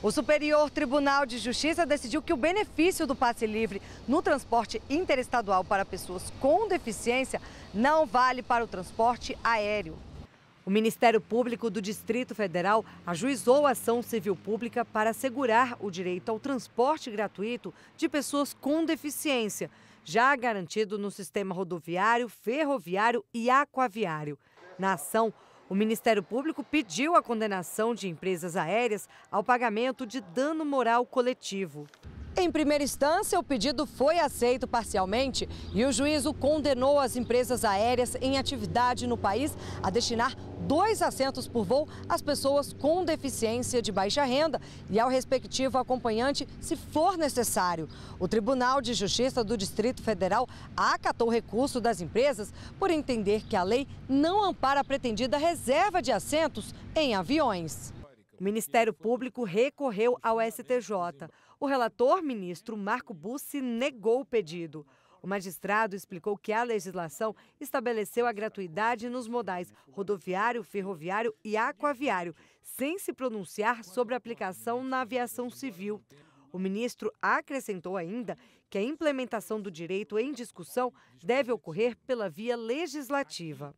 O Superior Tribunal de Justiça decidiu que o benefício do passe livre no transporte interestadual para pessoas com deficiência não vale para o transporte aéreo. O Ministério Público do Distrito Federal ajuizou a ação civil pública para assegurar o direito ao transporte gratuito de pessoas com deficiência, já garantido no sistema rodoviário, ferroviário e aquaviário. Na ação, o Ministério Público pediu a condenação de empresas aéreas ao pagamento de dano moral coletivo. Em primeira instância, o pedido foi aceito parcialmente e o juízo condenou as empresas aéreas em atividade no país a destinar dois assentos por voo às pessoas com deficiência de baixa renda e ao respectivo acompanhante, se for necessário. O Tribunal de Justiça do Distrito Federal acatou o recurso das empresas por entender que a lei não ampara a pretendida reserva de assentos em aviões. O Ministério Público recorreu ao STJ. O relator, ministro Marco Bussi, negou o pedido. O magistrado explicou que a legislação estabeleceu a gratuidade nos modais rodoviário, ferroviário e aquaviário, sem se pronunciar sobre a aplicação na aviação civil. O ministro acrescentou ainda que a implementação do direito em discussão deve ocorrer pela via legislativa.